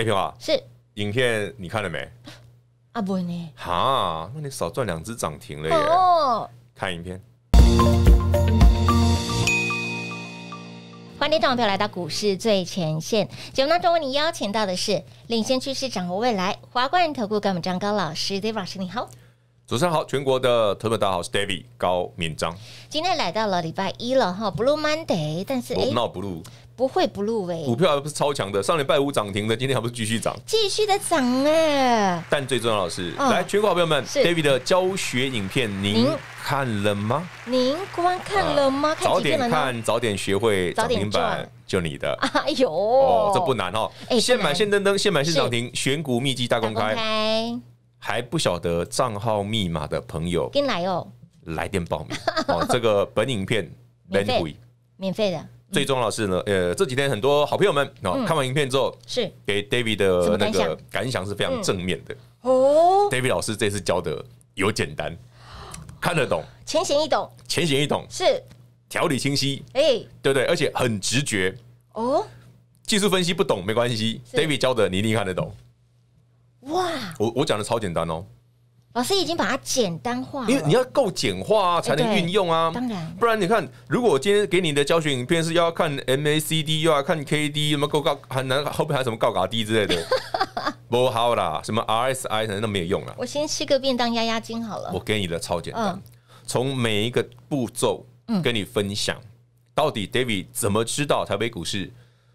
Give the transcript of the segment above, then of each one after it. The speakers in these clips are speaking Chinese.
A 片啊，是影片你看了没？阿伯呢？哈，那你少赚两只涨停了耶！看影片，欢迎听众朋友来到股市最前线节目当中，为你邀请到的是领先趋势掌握未来华冠投顾干部张高老师，David 老师你好。早上好，全国的朋友大家好，是 David 高敏章。今天来到了礼拜一了哈，Blue Monday，但是哎，no Blue。不会不入围。股票还不是超强的，上礼拜五涨停的，今天还不是继续涨，继续的涨哎！但最重要的是，来全国好朋友们，David 的教学影片您看了吗？您观看了吗？早点看，早点学会，涨停板。就你的，哎呦，哦，这不难哦。哎，现买现登登，现买现涨停，选股秘籍大公开。还不晓得账号密码的朋友，跟来哦，来电报名哦。这个本影片免费，免费的。最终老师呢？呃，这几天很多好朋友们啊，看完影片之后，是给 David 的那个感想是非常正面的哦。David 老师这次教的有简单，看得懂，浅显易懂，浅显易懂是条理清晰，哎，对对，而且很直觉哦。技术分析不懂没关系，David 教的你一定看得懂。哇，我我讲的超简单哦。老师已经把它简单化，因为你要够简化才能运用啊，当然，不然你看，如果今天给你的教学影片是要看 MACD 要看 K D 什么够高，很难，后面还有什么高嘎低之类的，不好啦，什么 RSI 可能都没有用了。我先吃个便当压压惊好了。我给你的超简单，从每一个步骤跟你分享，到底 David 怎么知道台北股市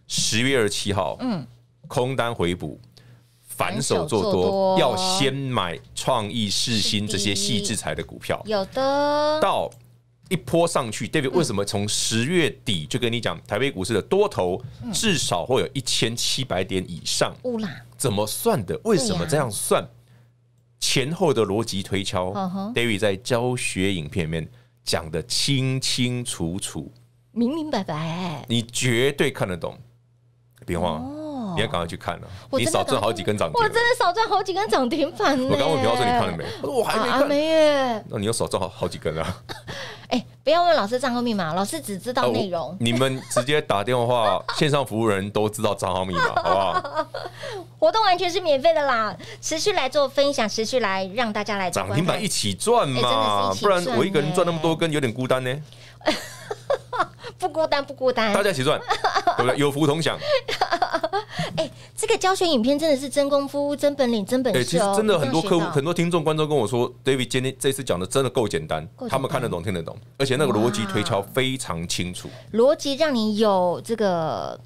十月二十七号嗯空单回补。反手做多要先买创意、世新这些细制裁的股票，有的到一波上去，David 为什么从十月底就跟你讲，台北股市的多头至少会有一千七百点以上？怎么算的？为什么这样算？前后的逻辑推敲，David 在教学影片里面讲的清清楚楚、明明白白，你绝对看得懂。别慌。你要赶快去看了，你少赚好几根涨停。我真的少赚好几根涨停板我刚问苗你看了没？我还没看耶。那你又少赚好好几根啊！哎，不要问老师账号密码，老师只知道内容。你们直接打电话，线上服务人都知道账号密码，好不好？活动完全是免费的啦，持续来做分享，持续来让大家来涨停板一起赚嘛，不然我一个人赚那么多根有点孤单呢。不孤单，不孤单，大家起赚，对不对？有福同享。哎，这个教学影片真的是真功夫、真本领、真本事。其实真的很多客户、很多听众、观众跟我说，David 今天这次讲的真的够简单，他们看得懂、听得懂，而且那个逻辑推敲非常清楚，逻辑让你有这个。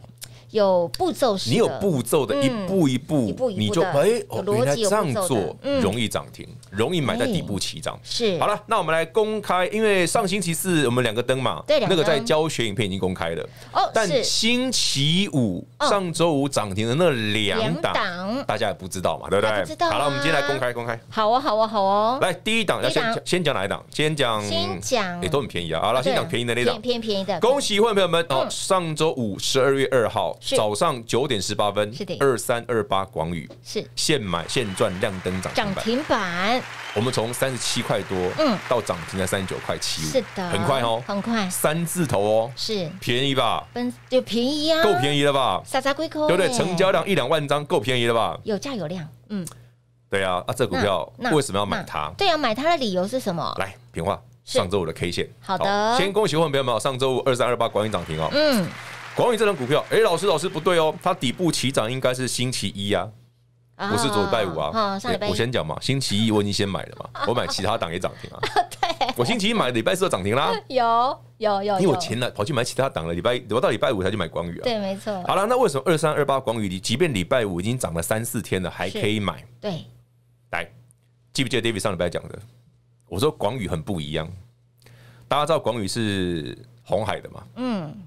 有步骤是，你有步骤的一步一步，你就哎，原来这样做容易涨停，容易买在底部起涨。是，好了，那我们来公开，因为上星期四我们两个登嘛，对，那个在教学影片已经公开了。哦，但星期五上周五涨停的那两档，大家也不知道嘛，对不对？不知好了，我们今天来公开公开。好哦，好哦，好哦。来第一档，要先先讲哪一档？先讲。先讲。哎，都很便宜啊。好了，先讲便宜的那档。便宜便宜的。恭喜会位朋友们哦，上周五十二月二号。早上九点十八分，二三二八广宇是现买现赚，亮灯涨停板，涨停板。我们从三十七块多，嗯，到涨停在三十九块七，是的，很快哦，很快，三字头哦，是便宜吧？分就便宜啊，够便宜了吧？傻傻龟壳，对对，成交量一两万张，够便宜了吧？有价有量，嗯，对啊，啊，这股票为什么要买它？对啊，买它的理由是什么？来，平话，上周五的 K 线，好的，先恭喜我们朋友们，上周五二三二八广宇涨停哦，嗯。广宇这档股票，哎，老师，老师不对哦，它底部起涨应该是星期一啊，不是礼拜五啊。我先讲嘛，星期一我已经先买了嘛，我买其他档也涨停啊。对，我星期一买，礼拜四涨停啦。有有有，因为我前来跑去买其他档了，礼拜我到礼拜五才去买广宇啊。对，没错。好了，那为什么二三二八广宇，你即便礼拜五已经涨了三四天了，还可以买？对，来，记不记得 David 上礼拜讲的？我说广宇很不一样，大家知道广宇是红海的嘛？嗯。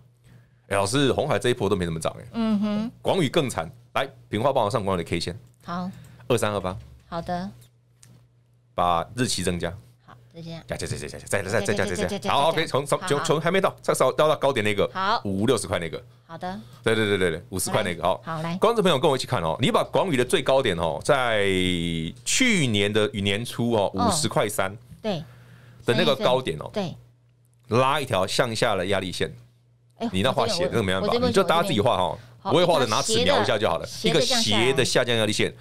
老要是红海这一波都没怎么涨哎，嗯哼，广宇更惨。来，平花我上广宇的 K 线。好。二三二八。好的。把日期增加。好，再见。加加加加加加，再再再加再加。好，OK，从从从还没到，再少到到高点那个。好，五六十块那个。好的。对对对对对，五十块那个。好。好来，观众朋友跟我一起看哦，你把广宇的最高点哦，在去年的年初哦，五十块三。对。的那个高点哦。对。拉一条向下的压力线。你那画斜，那没办法，你就大家自己画哈。不会画的拿尺描一下就好了。一个斜的下降压力线，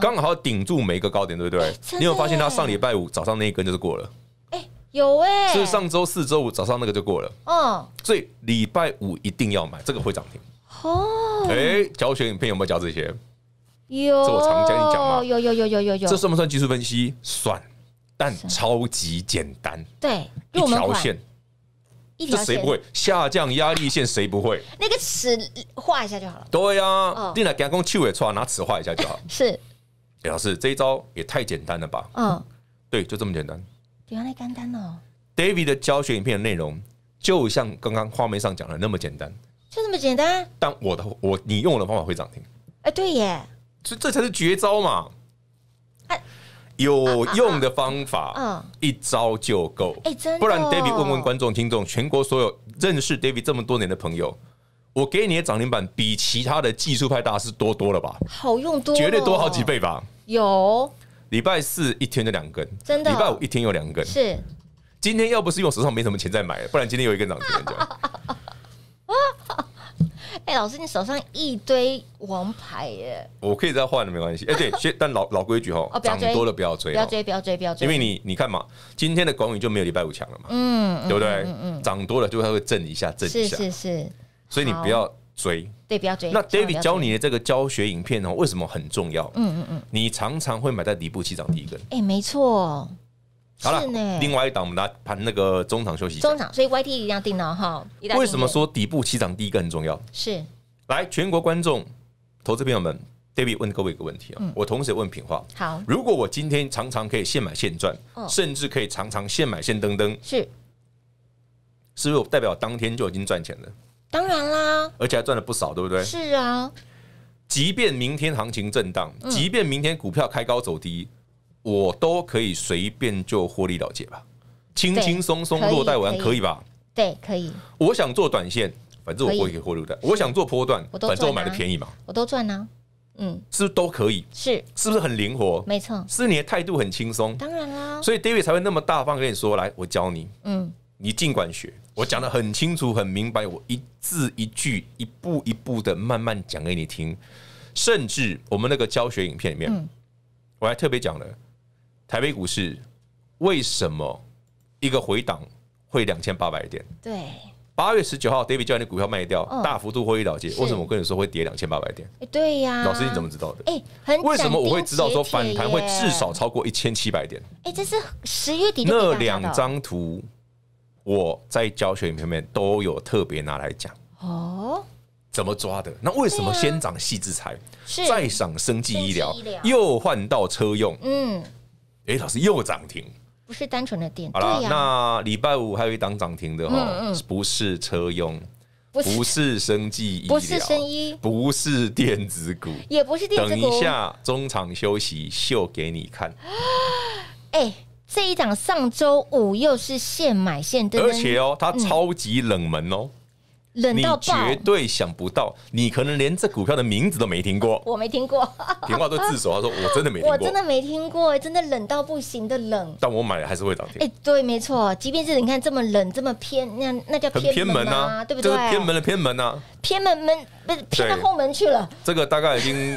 刚好顶住每一个高点，对不对？你有发现它上礼拜五早上那一根就是过了。哎，有哎，是上周四、周五早上那个就过了。嗯，所以礼拜五一定要买，这个会涨停。哦，哎，教学影片有没有教这些？有，这我常教你讲嘛。有有有有有有，这算不算技术分析？算，但超级简单。对，一条线。这谁不会下降压力线？谁不会？那个尺画一下就好了。对呀，定你那监气尾出来，拿尺画一下就好。是，李老师这一招也太简单了吧？嗯，对，就这么简单。原来简单哦。David 的教学影片的内容就像刚刚画面上讲的那么简单，就这么简单。但我的我你用我的方法会涨停？哎，对耶，所以这才是绝招嘛。哎。有用的方法，一招就够。哎，真的，不然 David 问问观众、听众，全国所有认识 David 这么多年的朋友，我给你的涨停板比其他的技术派大师多多了吧？好用多，绝对多好几倍吧？有，礼拜四一天就两根，真的。礼拜五一天有两根，是。今天要不是用手上没什么钱再买，不然今天有一根涨停板。哎，老师，你手上一堆王牌耶！我可以再换的，没关系。哎，对，但老老规矩哈，涨多了不要追，不要追，不要追，不要追，因为你你看嘛，今天的广宇就没有礼拜五强了嘛，嗯，对不对？嗯嗯，涨多了就会会震一下，震一下，是是是。所以你不要追，对，不要追。那 David 教你的这个教学影片呢，为什么很重要？嗯嗯嗯，你常常会买在底部起涨第一根，哎，没错。好了，另外一档我们来盘那个中场休息。中场，所以 Y T 一定要定了哈。为什么说底部起涨第一个很重要？是，来全国观众、投资朋友们，David 问各位一个问题啊。我同时也问品花，好，如果我今天常常可以现买现赚，甚至可以常常现买现登登，是，是不是代表当天就已经赚钱了？当然啦，而且还赚了不少，对不对？是啊，即便明天行情震荡，即便明天股票开高走低。我都可以随便就获利了结吧，轻轻松松落袋为安可以吧？对，可以。我想做短线，反正我可以获利的。我想做波段，反正我买的便宜嘛，我都赚啊。嗯，是不是都可以，是是不是很灵活？没错，是你的态度很轻松。当然啦，所以 David 才会那么大方跟你说：“来，我教你。”嗯，你尽管学，我讲的很清楚、很明白，我一字一句、一步一步的慢慢讲给你听。甚至我们那个教学影片里面，我还特别讲了。台北股市为什么一个回档会两千八百点？对，八月十九号，David 教你的股票卖掉，大幅度获一了结。为什么我跟你说会跌两千八百点？对呀，老师你怎么知道的？哎，很为什么我会知道说反弹会至少超过一千七百点？哎，这是十月底那两张图，我在教学片面都有特别拿来讲。哦，怎么抓的？那为什么先涨细制裁，再涨生技医疗，又换到车用？嗯。哎，老师又涨停，不是单纯的电。好了，那礼拜五还有一档涨停的哦，不是车用，不是生技医疗，不是生医，不是电子股，也不是电子股。等一下中场休息，秀给你看。哎，这一档上周五又是现买现而且哦，它超级冷门哦。冷到爆！绝对想不到，你可能连这股票的名字都没听过。我没听过，田话都自首，他说 我真的没，我真的没听过，真的冷到不行的冷。但我买还是会涨停。哎，对，没错，即便是你看这么冷，这么偏，那那叫偏门啊，对不对？偏门的偏门啊，偏门门偏到后门去了。这个大概已经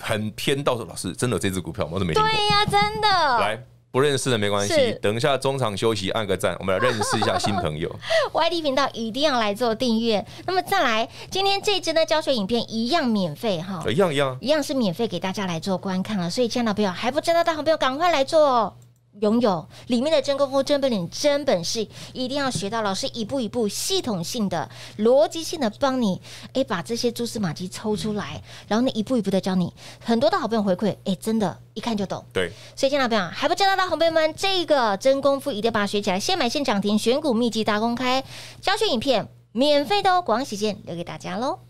很偏到说，老师真的这只股票，我都没 对呀，真的来。不认识的没关系，等一下中场休息按个赞，我们来认识一下新朋友。YT 频道一定要来做订阅。那么再来，今天这支呢教学影片一样免费哈，一样一样一样是免费给大家来做观看了。所以，亲爱的朋友还不知道的好朋友，赶快来做哦。拥有里面的真功夫、真本领、真本事，一定要学到。老师一步一步、系统性的、逻辑性的帮你，哎，把这些蛛丝马迹抽出来，然后呢一步一步的教你。很多的好朋友回馈，哎，真的，一看就懂。对，所以加拿朋友，还不道的好朋友们，这个真功夫一定要把它学起来，现买现涨停，选股秘籍大公开教学影片免费的哦，广喜见留给大家喽。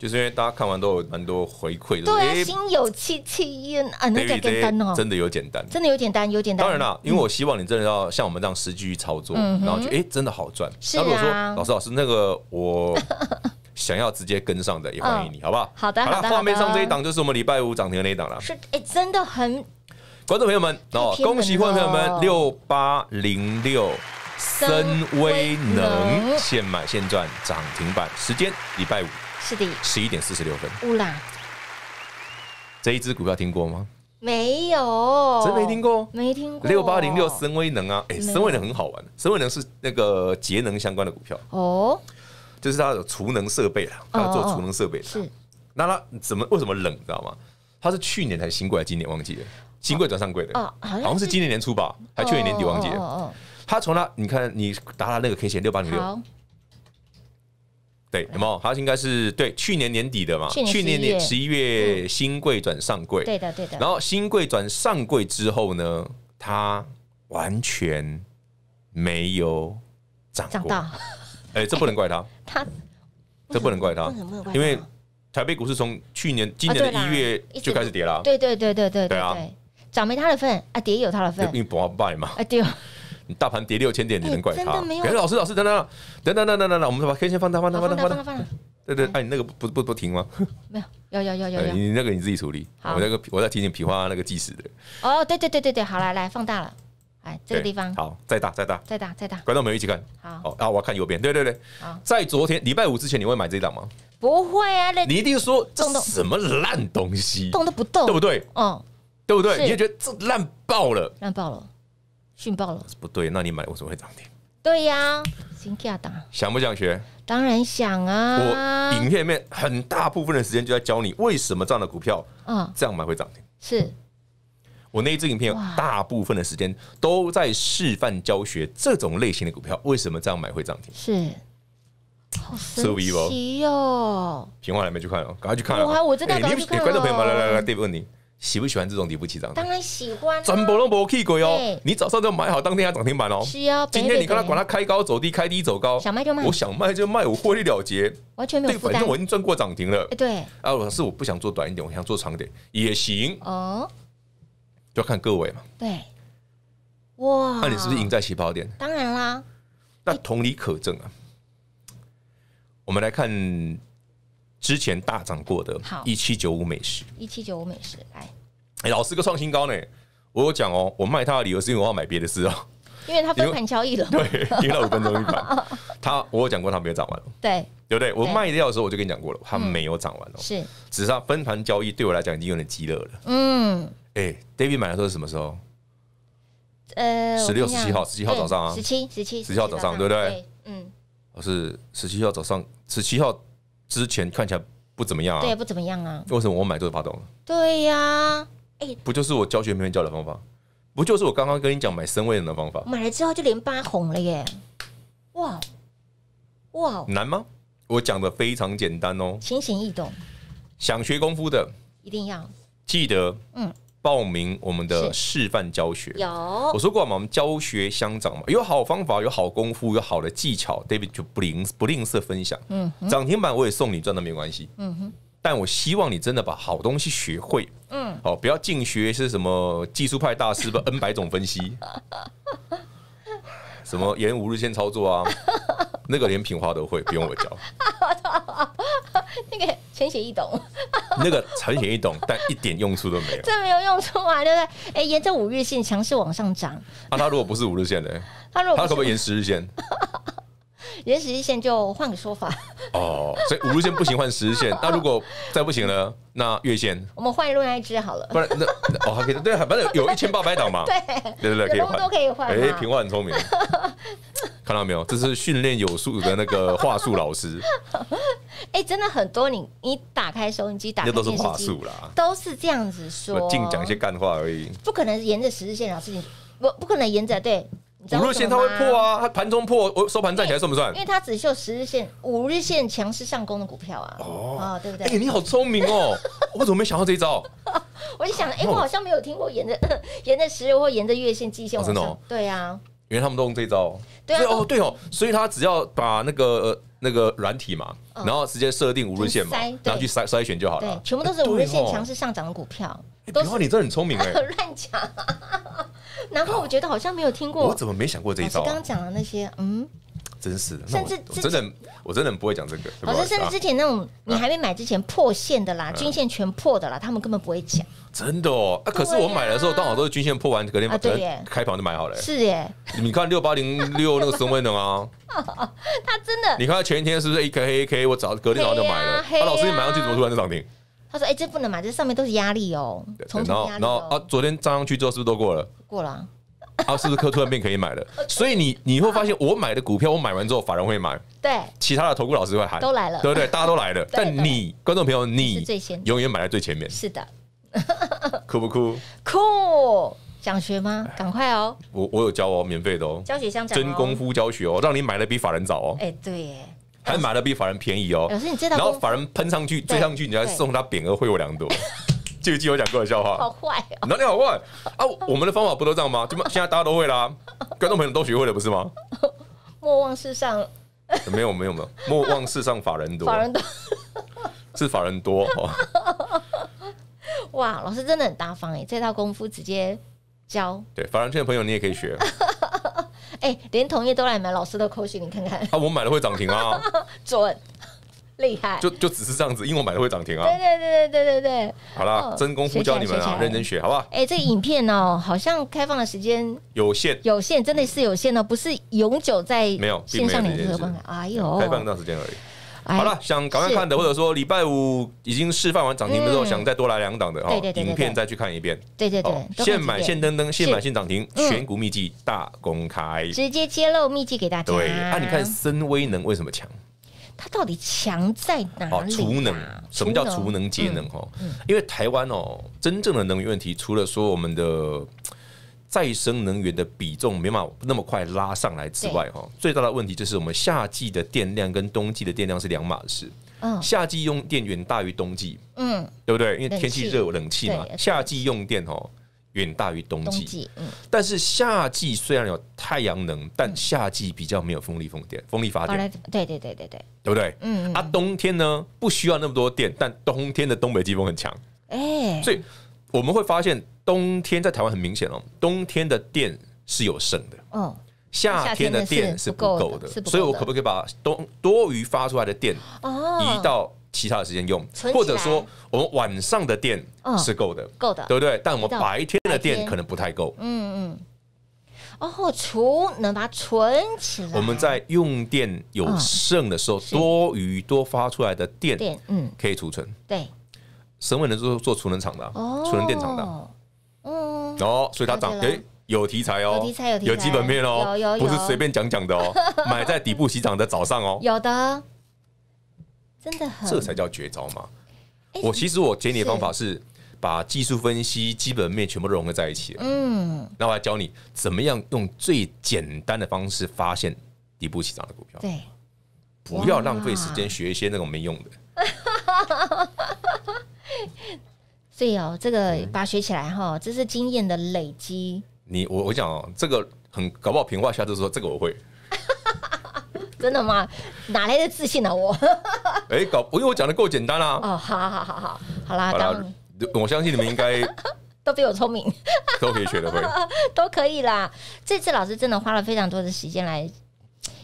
就是因为大家看完都有蛮多回馈，对啊，心有戚戚焉啊，那个简单哦，真的有简单，真的有简单，有单。当然啦，因为我希望你真的要像我们这样实际去操作，然后就哎，真的好赚。果说老师老师，那个我想要直接跟上的也欢迎你，好不好？好的，好了，画面上这一档就是我们礼拜五涨停的那一档了。是，哎，真的很，观众朋友们哦，恭喜观众朋友们，六八零六深威能，现买现赚涨停板，时间礼拜五。是的，十一点四十六分。乌拉，这一只股票听过吗？没有，真没听过。没听过。六八零六，森威能啊，哎，森威能很好玩森威能是那个节能相关的股票。哦，就是它有储能设备了，它做储能设备。是，那它怎么为什么冷？知道吗？它是去年才新贵，今年忘记了？新贵转上贵的好像是今年年初吧，还去年年底忘记了。他它从它，你看你打它那个 K 线六八零六。对，有有？他应该是对去年年底的嘛？去年年十一月新贵转上柜，对的对的。然后新贵转上柜之后呢，它完全没有涨到，哎，这不能怪他，他这不能怪他，因为台北股市从去年今年的一月就开始跌了，对对对对对对啊，涨没他的份啊，跌有他的份，因为不好卖嘛。啊对。大盘跌六千点，你能怪他？哎，老师，老师，等等，等等，等等，等等，我们把 K 线放大，放大，放大，放大，放大，放大。对对，哎，你那个不不不停吗？没有，有有有有有。你那个你自己处理。好，我那个我在提醒皮花那个计时的。哦，对对对对对，好，来来放大了，哎，这个地方好，再大再大再大再大，观众们一起看好。好，我要看右边，对对对。在昨天礼拜五之前你会买这一档吗？不会啊，你一定说这什么烂东西，动都不动，对不对？嗯，对不对？你就觉得这烂爆了，烂爆了。讯爆了不对，那你买为什么会涨停？对呀，新价涨。想不想学？当然想啊。我影片面很大部分的时间就在教你为什么这样的股票，嗯，这样买会涨停。是。我那一支影片大部分的时间都在示范教学这种类型的股票为什么这样买会涨停。是。好神奇哦！情况还没去看哦，赶快去看了。我还我真的，你没看到来买了了了，别问你。喜不喜欢这种底不起涨？当然喜欢，赚不漏不去鬼哦！你早上就买好，当天要涨停板哦。是哦，今天你跟他管他开高走低，开低走高，我想卖就卖，我获利了结，完全没有负对，反正我已经赚过涨停了。对，啊，是我不想做短一点，我想做长点也行。哦，就看各位嘛。对，哇，那你是不是赢在起跑点？当然啦，那同理可证啊。我们来看。之前大涨过的，好一七九五美食，一七九五美食，来，哎，老师个创新高呢。我有讲哦，我卖它的理由是因为我要买别的资哦，因为它分盘交易了，对，因为五分钟一盘，它我有讲过它没有涨完对，对不对？我卖掉的时候我就跟你讲过了，它没有涨完了，是，只是他分盘交易对我来讲已经有点积热了，嗯，哎，David 买的时候是什么时候？呃，十六十七号，十七号早上啊，十七十七十七号早上，对不对？嗯，我是十七号早上，十七号。之前看起来不怎么样啊，对，不怎么样啊。为什么我买都是发动了？对呀，哎，不就是我教学人教的方法，不就是我刚刚跟你讲买身位人的方法？买了之后就连八红了耶！哇哇，难吗？我讲的非常简单哦，浅显易懂。想学功夫的，一定要记得，嗯。报名我们的示范教学，有我说过嘛，我们教学相长嘛，有好方法，有好功夫，有好的技巧，David 就不吝不吝啬分享。涨停板我也送你赚，的没关系。嗯哼，但我希望你真的把好东西学会。嗯，哦，不要净学一些什么技术派大师，不 N 百种分析，什么沿五日线操作啊，那个连品花都会，不用我教。那个浅显易懂，那个浅显易懂，但一点用处都没有，这没有用处啊，对不对？哎，沿着五日线强势往上涨，啊，他如果不是五日线的，他 如果他可不可以沿十日线？延十日线就换个说法哦，所以五日线不行换十日线，那如果再不行呢？那月线？我们换另一只好了，不然那哦还可以，对，反正有一千八百档嘛。对对对都可以换，哎，平花很聪明，看到没有？这是训练有素的那个话术老师。哎，真的很多，你你打开收音机，打开都是话术啦，都是这样子说，净讲一些干话而已。不可能沿着十日线老事情，不不可能沿着对。五日线它会破啊，它盘中破，我收盘站起来算不算？因为它只秀十日线、五日线强势上攻的股票啊，哦，对不对？哎，你好聪明哦，我怎么没想到这一招？我就想，哎，我好像没有听过沿着 沿着十日或沿着月线绩效，真的哦？对啊，因为他们都用这一招，对啊，哦对哦，所以他只要把那个那个软体嘛，然后直接设定五日线嘛，然后去筛筛选就好了，全部都是五日线强势上涨的股票。然后你这很聪明哎，乱讲。难 怪我觉得好像没有听过，我怎么没想过这一招？刚刚讲的那些，嗯，真是的，甚至真的，我真的不会讲这个。老师，甚至之前那种你还没买之前破线的啦，均线全破的啦，他们根本不会讲。真的哦，啊！可是我买的时候刚好都是均线破完隔天，对，开盘就买好了。是耶，你看六八零六那个孙文的吗？他真的，你看前一天是不是一 k 一 k？我早隔天早上就买了，啊，老师你买上去怎么突然就涨停？他说：“哎，这不能买，这上面都是压力哦。”对，然后然后啊，昨天涨上去之后是不是都过了？过了啊，是不是可突然变可以买了？所以你你会发现，我买的股票，我买完之后，法人会买，对，其他的投顾老师会喊，都来了，对不对？大家都来了。但你观众朋友，你最先永远买在最前面。是的，酷不酷？酷，想学吗？赶快哦！我我有教哦，免费的哦，教学相长，真功夫教学哦，让你买的比法人早哦。哎，对。还买的比法人便宜哦。老师，你知道？然后法人喷上去追上去，你要送他匾额，会有两朵。这个记我讲过的笑话。好坏。哪里好坏啊？我们的方法不都这样吗？怎 么现在大家都会啦？观众朋友都学会了不是吗？莫忘世上。没有没有没有，莫忘世上法人多。法人多。是法人多。哇，老师真的很大方哎！这套功夫直接教。对，法人圈的朋友你也可以学。哎，连同业都来买老师的口信，你看看啊！我买了会涨停啊，准 厉害！就就只是这样子，因为我买的会涨停啊。对对对对对对对。好了，真功夫教你们，认真学好不好？哎，这影片哦，好像开放的时间有限，有限真的是有限哦，不是永久在没有线上联合吗？哎呦，开放一段时间而已。好了，想赶快看的，或者说礼拜五已经示范完涨停的后，候，想再多来两档的啊，影片再去看一遍。对对对，现买现登登，现买现涨停，选股秘籍大公开，直接揭露秘籍给大家。对，那你看森威能为什么强？它到底强在哪？里？储能，什么叫储能节能？哈，因为台湾哦，真正的能源问题，除了说我们的。再生能源的比重没法那么快拉上来之外，哈，最大的问题就是我们夏季的电量跟冬季的电量是两码事。嗯，夏季用电远大于冬季。嗯，对不对？因为天气热，冷气嘛。夏季用电哦，远大于冬季。嗯。但是夏季虽然有太阳能，但夏季比较没有风力风电、风力发电。对对对对对。对不对？嗯。啊，冬天呢不需要那么多电，但冬天的东北季风很强。哎。所以我们会发现。冬天在台湾很明显哦，冬天的电是有剩的，嗯，夏天的电是不够的，所以我可不可以把冬多余发出来的电移到其他的时间用，或者说我们晚上的电是够的，够的，对不对？但我们白天的电可能不太够，嗯嗯，哦，储能把它存起来，我们在用电有剩的时候，多余多发出来的电，嗯，可以储存，对，省委能做做储能厂的，储能电厂的。哦，所以它涨，哎，有题材哦，题材有题材，有基本面哦，有有，不是随便讲讲的哦，买 在底部洗涨的早上哦，有的，真的很，这才叫绝招嘛！我其实我教你的方法是把技术分析、基本面全部融合在一起。嗯，那我来教你怎么样用最简单的方式发现底部洗涨的股票。对，不要浪费时间学一些那种没用的。对哦，这个把学起来哈，这是经验的累积。你我我讲哦，这个很搞不好平话下就说这个我会，真的吗？哪来的自信啊我？哎，搞，因为我讲的够简单啦。哦，好好好好好，好了。好了，我相信你们应该 都比我聪明，都可以学的会，都可以啦。这次老师真的花了非常多的时间来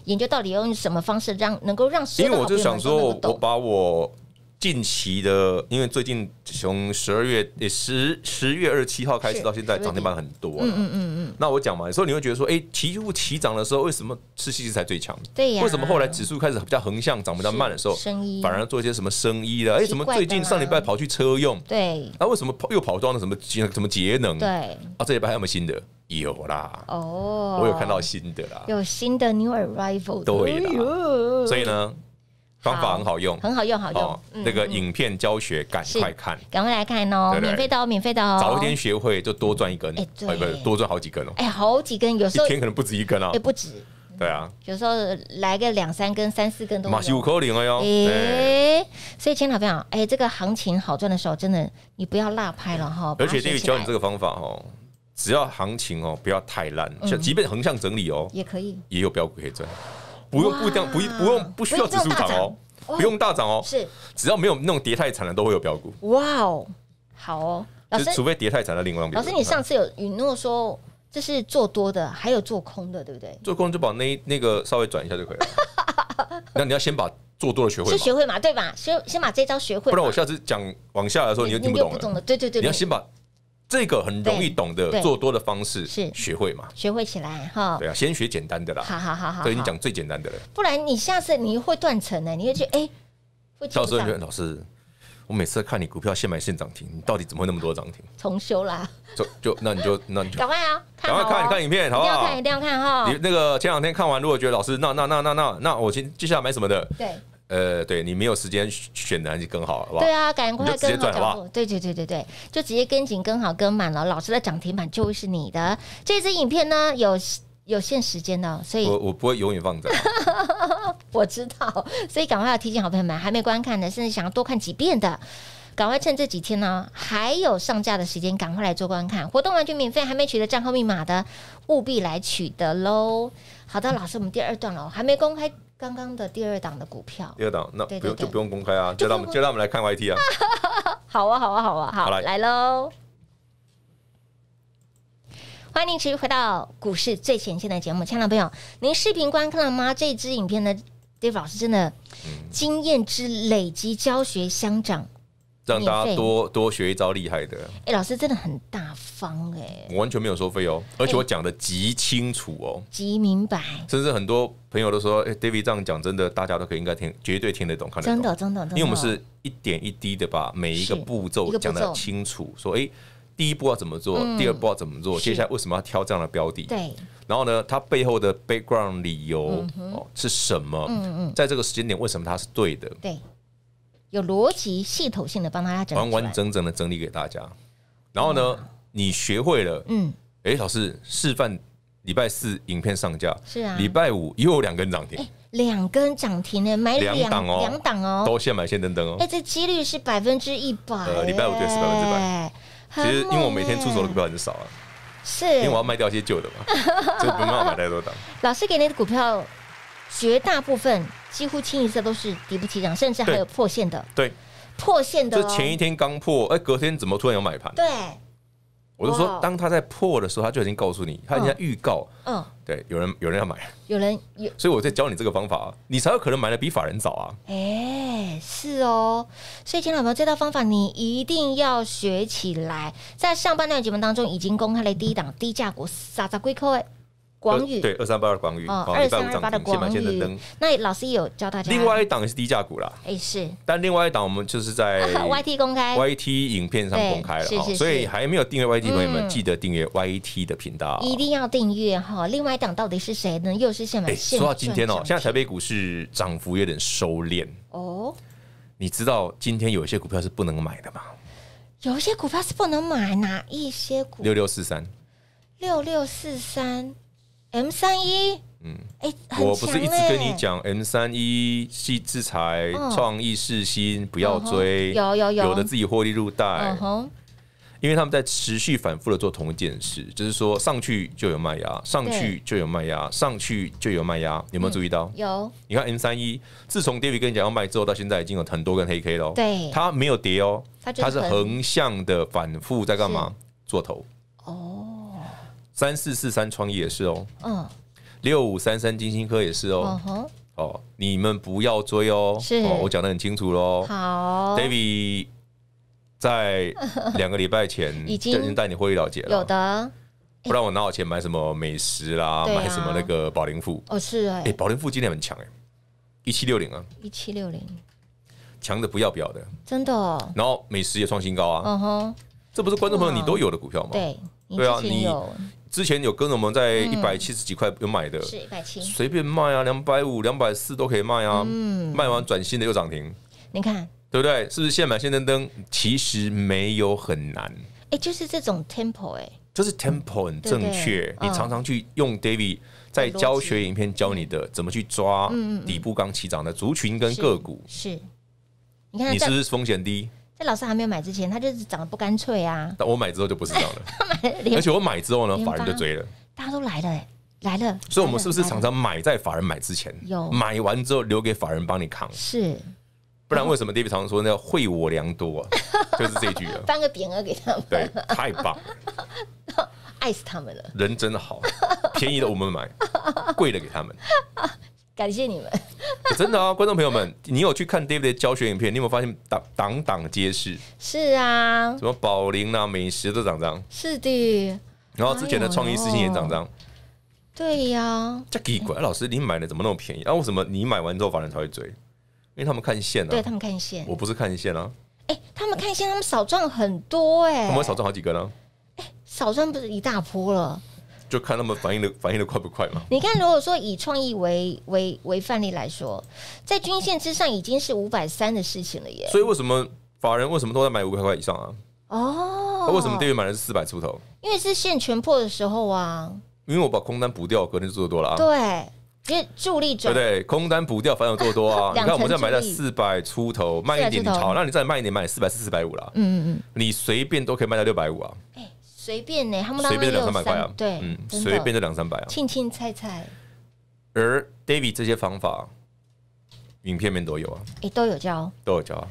研究到底用什么方式让能够让所因为我就想说，我把我。近期的，因为最近从十二月十十月二十七号开始到现在，涨停板很多了。嗯嗯嗯。那我讲嘛，有时候你会觉得说，哎，期步起涨的时候，为什么吃吸食才最强？对呀。为什么后来指数开始比较横向涨比较慢的时候，反而做一些什么生意的？哎，什么最近上礼拜跑去车用？对。那为什么跑又跑装了什么什么节能？对。啊，这礼拜还有没有新的？有啦。哦。我有看到新的啦，有新的 new arrival。对。所以呢？方法很好用，很好用，好用。那个影片教学，赶快看，赶快来看哦，免费的哦，免费的哦。早一天学会就多赚一根，哎，不多赚好几根哦。哎，好几根，有时候一天可能不止一根哦，哎，不止。对啊，有时候来个两三根、三四根都。马西五扣零了哟。哎，所以千老朋友，哎，这个行情好赚的时候，真的你不要落拍了哈。而且这个教你这个方法哦。只要行情哦不要太烂，就即便横向整理哦，也可以，也有标股可以赚。不用不一样，不不用不需要指数涨哦，不用大涨哦，是只要没有那种跌太惨的都会有标股。哇哦，好哦，就是除非跌太惨的另外。老师，你上次有允诺说这是做多的，还有做空的，对不对？做空就把那那个稍微转一下就可以。了。那你要先把做多的学会，就学会嘛，对吧？先先把这招学会，不然我下次讲往下的时候你听不懂，不懂了，对对对，你要先把。这个很容易懂得做多的方式是学会嘛？学会起来哈。对啊，先学简单的啦。好好好好，跟你讲最简单的了。不然你下次你会断层的，你会去哎。到时候老师，我每次看你股票现买现涨停，你到底怎么会那么多涨停？重修啦，就就那你就那你就赶快啊！赶快看看影片，好不好？一定要看，一定要看哈。你那个前两天看完，如果觉得老师那那那那那那我先接下来买什么的？对。呃，对你没有时间选的，还是更好哇？对啊，赶快跟好，对对对对对，就直接跟紧跟好跟满了，老师的涨停板就会是你的。这支影片呢有有限时间的，所以我我不会永远放着，我知道，所以赶快要提醒好朋友们，还没观看的，甚至想要多看几遍的，赶快趁这几天呢还有上架的时间，赶快来做观看，活动完全免费，还没取得账号密码的，务必来取得喽。好的，老师，我们第二段喽，还没公开。刚刚的第二档的股票，第二档那不用就不用公开啊，就让我们就让我们来看 Y T 啊。好啊，好啊，好啊，好。好来喽！欢迎您继续回到股市最前线的节目，亲爱的朋友，您视频观看了吗？这支影片呢，Dave 老师真的经验之累积教学相长。让大家多多学一招厉害的。哎，老师真的很大方哎，我完全没有收费哦，而且我讲的极清楚哦，极明白。甚至很多朋友都说：“哎，David 这样讲，真的大家都可以应该听，绝对听得懂，看得懂。”真的，真的，真的。因为我们是一点一滴的把每一个步骤讲的清楚，说：“哎，第一步要怎么做？第二步要怎么做？接下来为什么要挑这样的标的？对，然后呢，它背后的 background 理由哦是什么？嗯嗯，在这个时间点为什么它是对的？对。”有逻辑、系统性的帮大家整，完完整整的整理给大家。然后呢，你学会了，嗯，哎，老师示范，礼拜四影片上架，是啊，礼拜五又两根涨停，两根涨停呢，买两档哦，两档哦，都现买现等等哦，哎，这几率是百分之一百，呃，礼拜五对是百分之百。其实因为我每天出手的股票很少啊，是因为我要卖掉一些旧的嘛，就不用买太多档。老师给你的股票绝大部分。几乎清一色都是底不起涨，甚至还有破线的。对，破线的。就前一天刚破，哎，隔天怎么突然有买盘？对，我就说，当他在破的时候，他就已经告诉你，他经在预告，嗯，对，有人有人要买，有人有，所以我在教你这个方法，你才有可能买的比法人早啊。哎，是哦，所以钱老友，这套方法你一定要学起来。在上半段节目当中已经公开了第一档低价股，啥啥龟壳哎。广宇对二三八二广宇，二三八的光宇。那老师有教大家。另外一档也是低价股啦，哎是。但另外一档我们就是在 Y T 公开，Y T 影片上公开了哈，所以还没有订阅 Y T 朋友们，记得订阅 Y T 的频道。一定要订阅哈。另外一档到底是谁呢？又是什缆线。说到今天哦，现在台北股市涨幅有点收敛。哦。你知道今天有一些股票是不能买的吗？有一些股票是不能买，哪一些股？六六四三。六六四三。M 三一，嗯，我不是一直跟你讲 M 三一系制裁创意试新，不要追，有有有，有的自己获利入袋。因为他们在持续反复的做同一件事，就是说上去就有卖压，上去就有卖压，上去就有卖压。有没有注意到？有，你看 M 三一，自从 David 跟你讲要卖之后，到现在已经有很多跟黑 K 了。对，它没有跌哦，它是横向的反复在干嘛？做头。三四四三创意也是哦，嗯，六五三三金星科也是哦，哦，你们不要追哦，是，我讲得很清楚喽。好，David 在 两个礼拜前已经带你会议了结了，有的，不然我拿我钱买什么美食啦，买什么那个保龄富哦，是哎，保龄盈富今天很强哎，一七六零啊，一七六零，强的不要不要的，真的，然后美食也创新高啊，嗯哼，这不是观众朋友你都有的股票吗？对，对啊，你。之前有跟我们在一百七十几块有买的，是一百七，随便卖啊，两百五、两百四都可以卖啊，嗯，卖完转新的又涨停。你看，对不对？是不是现买现登登？其实没有很难。哎，就是这种 tempo 哎，就是 tempo 很正确。你常常去用 David 在教学影片教你的，怎么去抓底部刚起涨的族群跟个股。是你看，你是不是风险低？在老师还没有买之前，他就是长得不干脆啊。但我买之后就不是这样了，而且我买之后呢，法人就追了。大家都来了，来了，所以我们是不是常常买在法人买之前？有买完之后留给法人帮你扛，是。不然为什么 David 常常说那会我良多，就是这句了。颁个匾额给他们，对，太棒，了，爱死他们了。人真的好，便宜的我们买，贵的给他们。感谢你们，真的啊，观众朋友们，你有去看 David 的教学影片？你有没有发现档档档皆是？是啊，什么宝林啊、美食都这样，是的，然后之前的创意私信也这样，对呀，这奇怪，老师你买的怎么那么便宜？啊，为什么你买完之后反而才会追？因为他们看线啊，对他们看线，我不是看线啊。哎，他们看线，他们少赚很多哎，他们少赚好几个呢。哎，少赚不是一大波了。就看他们反应的反应的快不快嘛？你看，如果说以创意为为为范例来说，在均线之上已经是五百三的事情了耶。所以为什么法人为什么都在买五百块以上啊？哦，为什么店员买的是四百出头？因为是线全破的时候啊。因为我把空单补掉，隔天做的多了啊。对，因为助力转对空单补掉，反而做多啊。你看，我们在买在四百出头，慢一点你炒，那你再慢一点买四百四四百五了。嗯嗯嗯，你随便都可以卖到六百五啊。随便呢，他们当时只有三，对，嗯，随便就两三百啊，青青菜菜。而 David 这些方法，影片面都有啊，哎，都有教，都有教啊。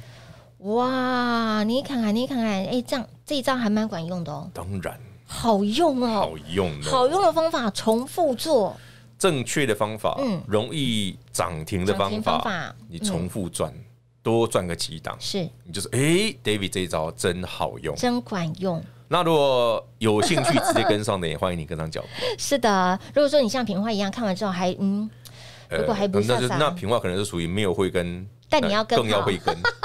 哇，你看看，你看看，哎，这样这一招还蛮管用的哦。当然，好用哦，好用，好用的方法，重复做，正确的方法，嗯，容易涨停的方法，你重复赚，多赚个几档，是，你就是，哎，David 这一招真好用，真管用。那如果有兴趣直接跟上的，也欢迎你跟上脚步。是的，如果说你像平花一样看完之后还嗯，如果还不是那平花可能是属于没有会跟，但你要更要会跟。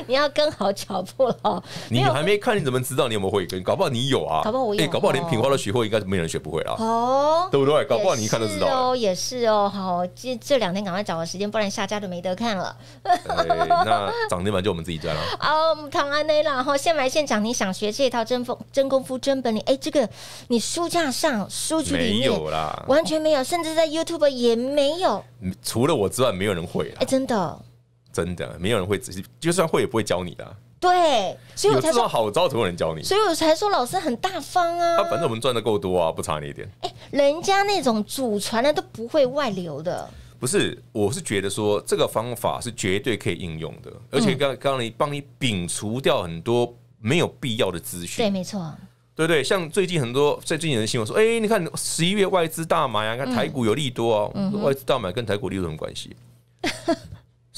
你要跟好脚步了。你还没看，你怎么知道你有没有会跟？搞不好你有啊，搞不好我有。搞不好连品花都学会，应该没人学不会啊。哦，对不对？搞不好你一看就知道。哦，也是哦。好，这这两天赶快找个时间，不然下家就没得看了。那涨天完就我们自己赚了哦，唐 安内了哈，现买现涨。你想学这套真风、真功夫、真本领？哎，这个你书架上、书局里面完全没有，甚至在 YouTube 也没有。除了我之外，没有人会了。哎，真的。真的，没有人会仔细，就算会也不会教你的。对，所以我才说好招，怎么人教你？所以我才说老师很大方啊。反正我们赚的够多啊，不差你一点。哎，人家那种祖传的都不会外流的。不是，我是觉得说这个方法是绝对可以应用的，而且刚刚你帮你摒除掉很多没有必要的资讯。对，没错。对对，像最近很多在最近有的新闻说，哎，你看十一月外资大买你看台股有利多哦。外资大买跟台股利有什么关系？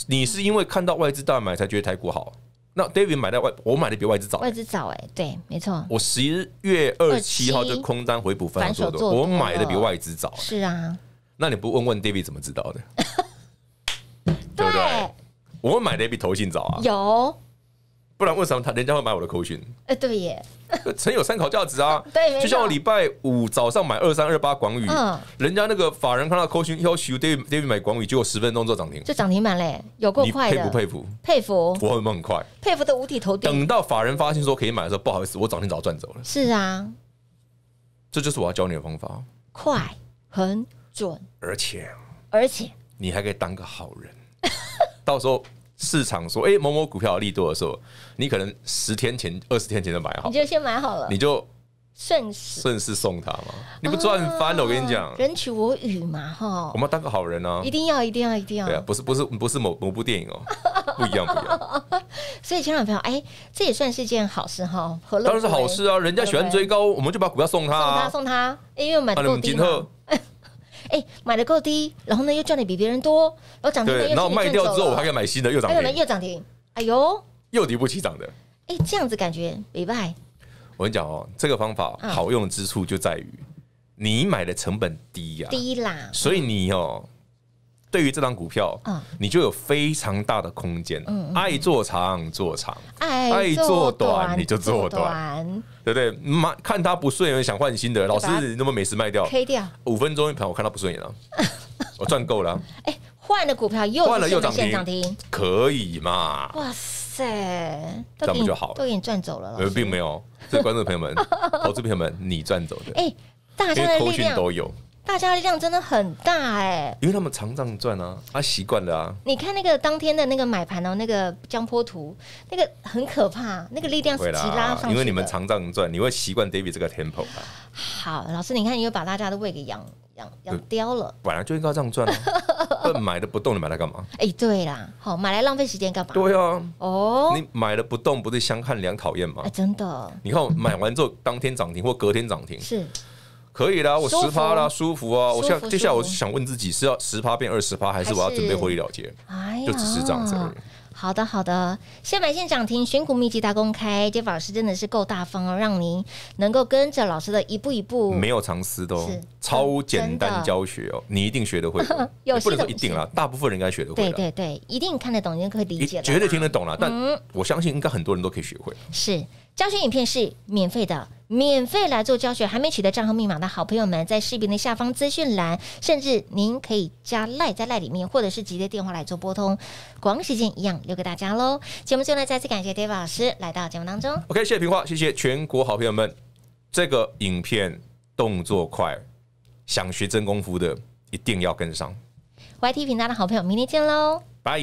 你是因为看到外资大买才觉得台股好？那 David 买在外，我买的比外资早。外资早哎，对，没错。我十一月二十七号就空单回补反手做，我买的比外资早。是啊，那你不问问 David 怎么知道的？对，我买的比投信早啊。有。不然为什么他人家会买我的口讯？呃，对耶，存有参考价值啊。对，就像我礼拜五早上买二三二八广宇，嗯，人家那个法人看到口讯要求，David David 买广宇，果十分钟做涨停，就涨停板嘞，有够快的。佩服佩服佩服，我很很快，佩服的五体投地。等到法人发现说可以买的时候，不好意思，我涨停早赚走了。是啊，这就是我要教你的方法，快、很准，而且而且你还可以当个好人，到时候。市场说：“哎，某某股票利多的时候，你可能十天前、二十天前就买好，你就先买好了，你就顺势顺势送他嘛，你不赚翻？了，我跟你讲，人取我予嘛，哈，我们要当个好人啊，一定要、一定要、一定要，对啊，不是、不是、不是某某部电影哦，不一样、不一样。所以，千万不要，友，哎，这也算是一件好事哈，何当然是好事啊，人家喜欢追高，我们就把股票送他，送他、送他，因为我们做低。哎，买的够低，然后呢又赚的比别人多，然后涨停又然后卖掉之后我还可以买新的，又涨停，又涨停。哎呦，又底部起涨的？哎，这样子感觉礼拜。我跟你讲哦，这个方法好用之处就在于你买的成本低呀，低啦。所以你哦。对于这张股票，你就有非常大的空间了。爱做长做长，爱做短你就做短，对不对？妈，看他不顺眼，想换新的。老师，你不能美时卖掉，亏掉五分钟一盘，我看他不顺眼了，我赚够了。哎，换了股票又换了又涨停，可以嘛？哇塞，咱们就好了，都给你赚走了。并没有，所以观众朋友们、投资朋友们，你赚走的。哎，大家的资讯都有。大家力量真的很大哎，因为他们常这样转啊，他习惯了啊。你看那个当天的那个买盘哦，那个江坡图，那个很可怕，那个力量是拉上。因为你们常这样转，你会习惯 David 这个 Temple。好，老师，你看，你又把大家的胃给养养养刁了。本来就应该这样转，那 买的不动，你买来干嘛？哎，对啦，好，买来浪费时间干嘛？对啊，哦，你买了不动，不是相看两考验吗？哎，真的。你看，我买完之后，当天涨停或隔天涨停，是。可以啦，我十趴啦，舒服啊！我下接下来我想问自己，是要十趴变二十趴，还是我要准备获利了结？就只是这样子。而已。好的，好的，现买现涨停，选股秘籍大公开，Jeff 老师真的是够大方哦，让您能够跟着老师的一步一步，没有常识都超简单教学哦，你一定学得会，不能说一定啦，大部分人应该学得会。对对对，一定看得懂，应该可以理解，绝对听得懂了。但我相信，应该很多人都可以学会。是。教学影片是免费的，免费来做教学。还没取得账号密码的好朋友们，在视频的下方资讯栏，甚至您可以加赖在赖里面，或者是直接电话来做拨通。光时间一样留给大家喽。节目最后呢，再次感谢 David 老师来到节目当中。OK，谢谢平华，谢谢全国好朋友们。这个影片动作快，想学真功夫的一定要跟上。YT 频道的好朋友，明天见喽，拜。